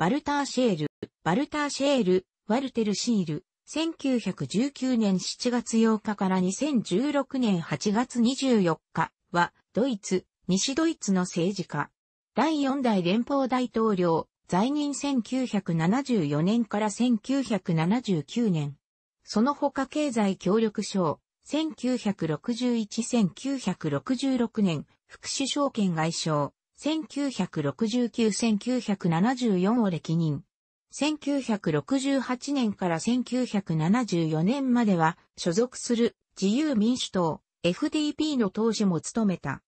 バルターシェール、バルターシェール、ワルテルシール、1919年7月8日から2016年8月24日は、ドイツ、西ドイツの政治家。第4代連邦大統領、在任1974年から1979年。その他経済協力省、1961-1966年、副首相兼外相、1969-1974を歴任。1968年から1974年までは所属する自由民主党 FDP の党首も務めた。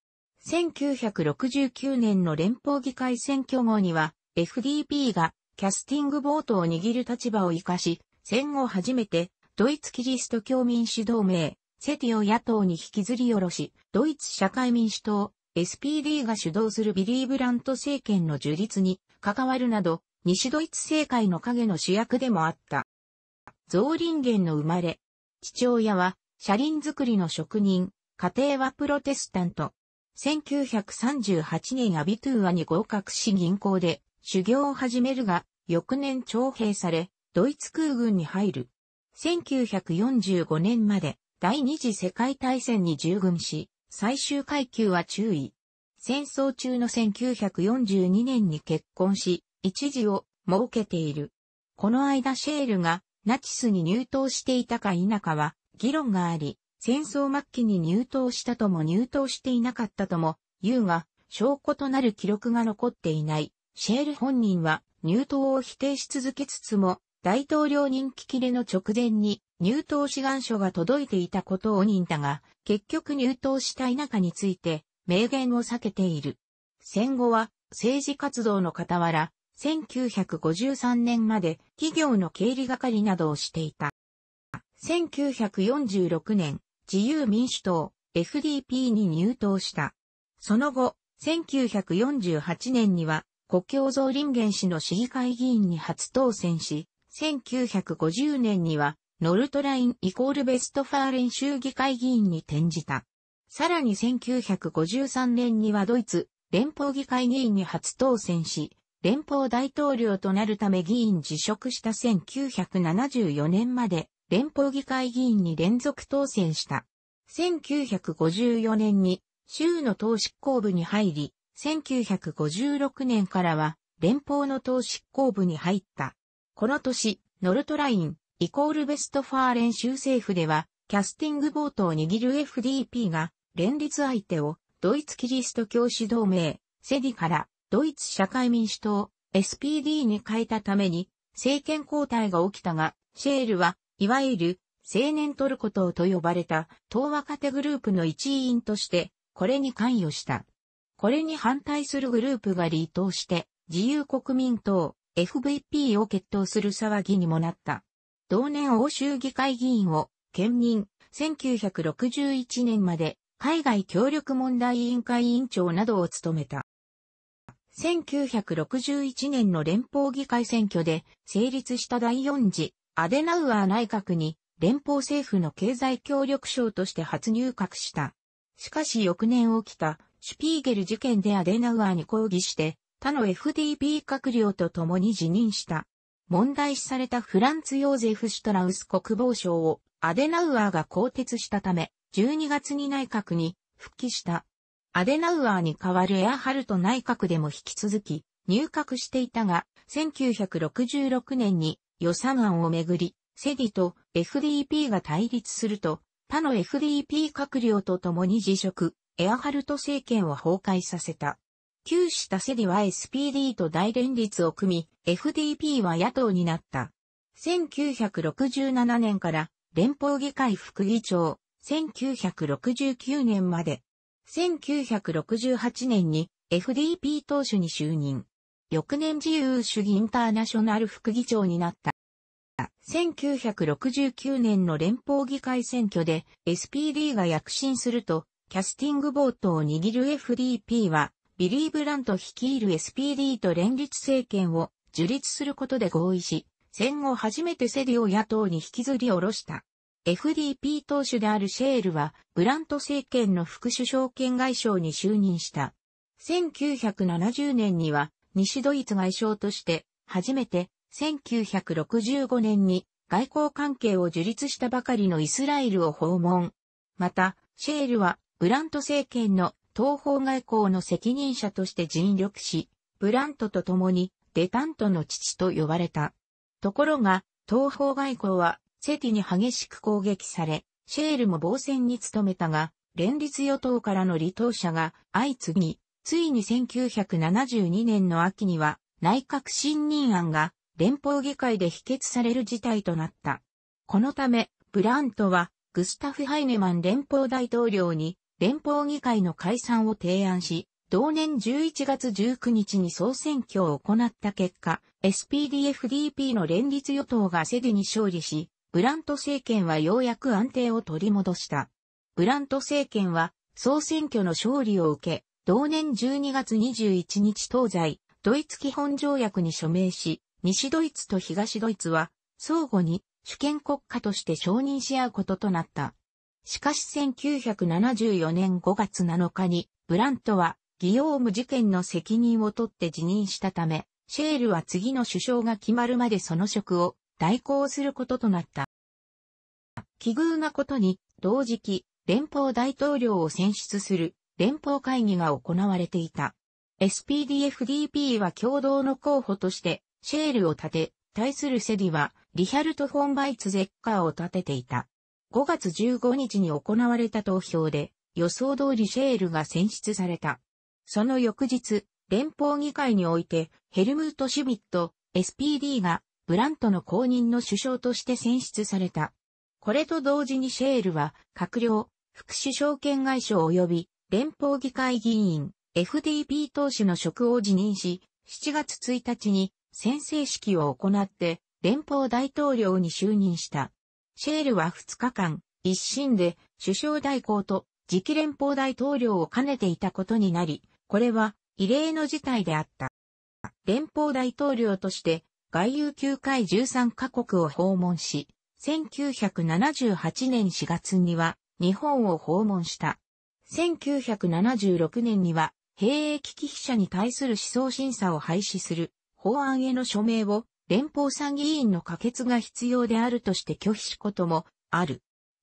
1969年の連邦議会選挙後には FDP がキャスティングボートを握る立場を活かし、戦後初めてドイツキリスト教民主同盟セティを野党に引きずり下ろし、ドイツ社会民主党 SPD が主導するビリー・ブラント政権の樹立に関わるなど、西ドイツ政界の影の主役でもあった。ゾーリンゲンの生まれ。父親は車輪作りの職人、家庭はプロテスタント。1938年アビトゥーアに合格し銀行で修行を始めるが、翌年徴兵され、ドイツ空軍に入る。1945年まで第二次世界大戦に従軍し、最終階級は注意。戦争中の1942年に結婚し、一時を設けている。この間シェールがナチスに入党していたか否かは議論があり、戦争末期に入党したとも入党していなかったとも言うが、証拠となる記録が残っていない。シェール本人は入党を否定し続けつつも、大統領任期切れの直前に入党志願書が届いていたことを認だが、結局入党したい中について、明言を避けている。戦後は、政治活動の傍ら、1953年まで企業の経理係などをしていた。1946年、自由民主党 FDP に入党した。その後、1948年には、国境蔵林元氏の市議会議員に初当選し、1950年にはノルトラインイコールベストファーレン州議会議員に転じた。さらに1953年にはドイツ連邦議会議員に初当選し、連邦大統領となるため議員辞職した1974年まで連邦議会議員に連続当選した。1954年に州の党執行部に入り、1956年からは連邦の党執行部に入った。この年、ノルトライン、イコールベストファーレン州政府では、キャスティングボートを握る FDP が、連立相手を、ドイツキリスト教指導名、セディから、ドイツ社会民主党、SPD に変えたために、政権交代が起きたが、シェールは、いわゆる、青年トルコ党と呼ばれた、党若手グループの一員として、これに関与した。これに反対するグループが離党して、自由国民党、FVP を決闘する騒ぎにもなった。同年欧州議会議員を兼任、1961年まで海外協力問題委員会委員長などを務めた。1961年の連邦議会選挙で成立した第4次アデナウアー内閣に連邦政府の経済協力省として初入閣した。しかし翌年起きたシュピーゲル事件でアデナウアーに抗議して他の FDP 閣僚と共に辞任した。問題視されたフランツ・ヨーゼフ・シュトラウス国防相をアデナウアーが更迭したため、12月に内閣に復帰した。アデナウアーに代わるエアハルト内閣でも引き続き入閣していたが、1966年に予算案をめぐり、セディと FDP が対立すると、他の FDP 閣僚と共に辞職、エアハルト政権を崩壊させた。旧したセディは SPD と大連立を組み、FDP は野党になった。1967年から連邦議会副議長、1969年まで、1968年に FDP 党首に就任。翌年自由主義インターナショナル副議長になった。1969年の連邦議会選挙で SPD が躍進すると、キャスティングボートを握る FDP はビリー・ブラント率いる SPD と連立政権を樹立することで合意し、戦後初めてセディを野党に引きずり下ろした。FDP 党首であるシェールは、ブラント政権の副首相兼外相に就任した。1970年には、西ドイツ外相として、初めて、1965年に外交関係を樹立したばかりのイスラエルを訪問。また、シェールは、ブラント政権の東方外交の責任者として尽力し、ブラントと共にデタントの父と呼ばれた。ところが、東方外交はセティに激しく攻撃され、シェールも防戦に努めたが、連立与党からの離党者が相次ぎ、ついに1972年の秋には内閣信任案が連邦議会で否決される事態となった。このため、ブラントはグスタフ・ハイネマン連邦大統領に連邦議会の解散を提案し、同年11月19日に総選挙を行った結果、SPD-FDP の連立与党がセディに勝利し、ブラント政権はようやく安定を取り戻した。ブラント政権は総選挙の勝利を受け、同年12月21日東西、ドイツ基本条約に署名し、西ドイツと東ドイツは相互に主権国家として承認し合うこととなった。しかし1974年5月7日に、ブラントは、ギオーム事件の責任を取って辞任したため、シェールは次の首相が決まるまでその職を代行することとなった。奇遇なことに、同時期、連邦大統領を選出する連邦会議が行われていた。SPDFDP は共同の候補として、シェールを立て、対するセディは、リヒャルト・フォン・バイツ・ゼッカーを立てていた。5月15日に行われた投票で、予想通りシェールが選出された。その翌日、連邦議会において、ヘルムート・シュミット、SPD が、ブラントの公認の首相として選出された。これと同時にシェールは、閣僚、副首相兼外相及び、連邦議会議員、FDP 党首の職を辞任し、7月1日に、宣誓式を行って、連邦大統領に就任した。シェールは2日間、一審で首相代行と次期連邦大統領を兼ねていたことになり、これは異例の事態であった。連邦大統領として外遊9回13カ国を訪問し、1978年4月には日本を訪問した。1976年には兵役危機者に対する思想審査を廃止する法案への署名を連邦参議院の可決が必要であるとして拒否しこともある。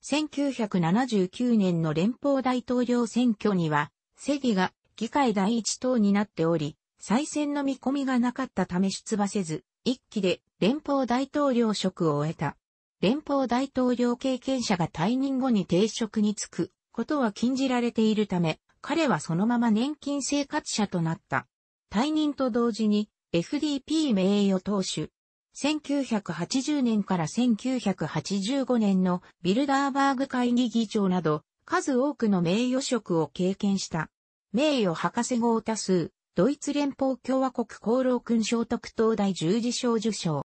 1979年の連邦大統領選挙には、セギが議会第一党になっており、再選の見込みがなかったため出馬せず、一期で連邦大統領職を終えた。連邦大統領経験者が退任後に定職に就くことは禁じられているため、彼はそのまま年金生活者となった。退任と同時に FDP 名誉党首。1980年から1985年のビルダーバーグ会議議長など、数多くの名誉職を経験した。名誉博士号多数、ドイツ連邦共和国功労勲章特等大十字章受章。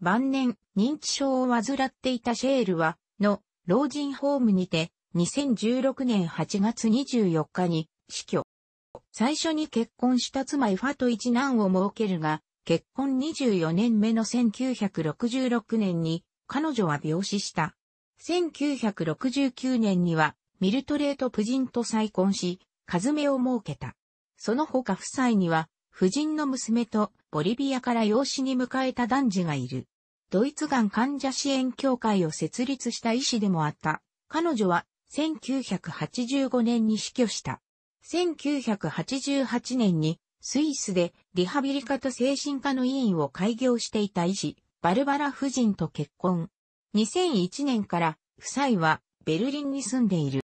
晩年、認知症を患っていたシェールは、の、老人ホームにて、2016年8月24日に死去。最初に結婚した妻イファと一男を設けるが、結婚24年目の1966年に彼女は病死した。1969年にはミルトレート夫人と再婚し、カズメを設けた。その他夫妻には、夫人の娘とボリビアから養子に迎えた男児がいる。ドイツがん患者支援協会を設立した医師でもあった。彼女は1985年に死去した。1988年にスイスでリハビリ科と精神科の医院を開業していた医師、バルバラ夫人と結婚。2001年から夫妻はベルリンに住んでいる。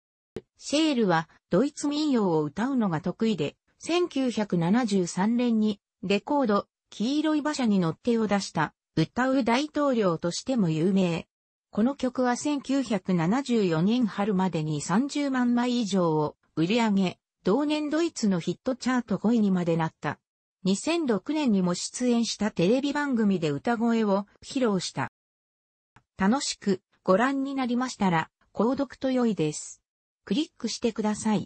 シェールはドイツ民謡を歌うのが得意で、1973年にレコード、黄色い馬車に乗ってを出した歌う大統領としても有名。この曲は1974年春までに30万枚以上を売り上げ、同年ドイツのヒットチャート5位にまでなった。2006年にも出演したテレビ番組で歌声を披露した。楽しくご覧になりましたら、購読と良いです。クリックしてください。